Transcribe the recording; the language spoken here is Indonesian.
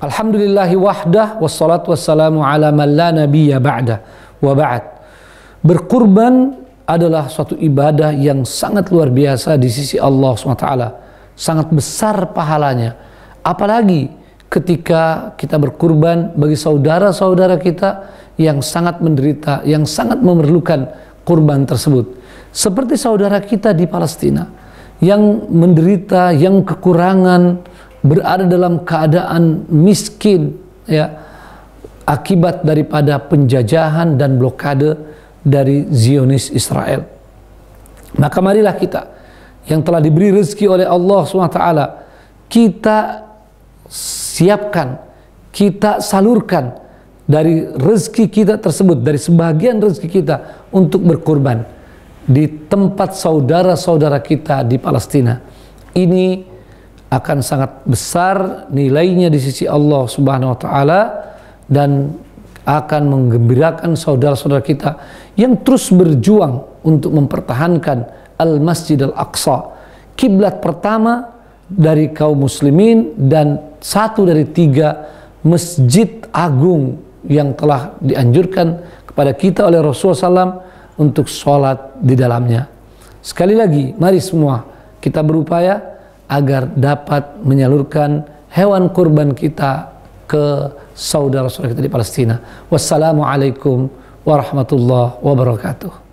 Alhamdulillahi wahdah wassalatu wassalamu ala man la nabiyya ba'da wa ba'd. Berkurban adalah suatu ibadah yang sangat luar biasa di sisi Allah SWT. Sangat besar pahalanya. Apalagi ketika kita berkurban bagi saudara-saudara kita yang sangat menderita, yang sangat memerlukan kurban tersebut. Seperti saudara kita di Palestina yang menderita, yang kekurangan, berada dalam keadaan miskin ya akibat daripada penjajahan dan blokade dari Zionis Israel. Maka marilah kita yang telah diberi rezeki oleh Allah SWT, kita siapkan, kita salurkan dari rezeki kita tersebut, dari sebagian rezeki kita untuk berkorban di tempat saudara-saudara kita di Palestina. Ini akan sangat besar nilainya di sisi Allah Subhanahu wa taala dan akan menggembirakan saudara-saudara kita yang terus berjuang untuk mempertahankan Al-Masjid Al-Aqsa, kiblat pertama dari kaum muslimin dan satu dari tiga masjid agung yang telah dianjurkan kepada kita oleh Rasulullah SAW untuk sholat di dalamnya. Sekali lagi, mari semua kita berupaya agar dapat menyalurkan hewan kurban kita ke saudara-saudara kita di Palestina. Wassalamualaikum warahmatullahi wabarakatuh.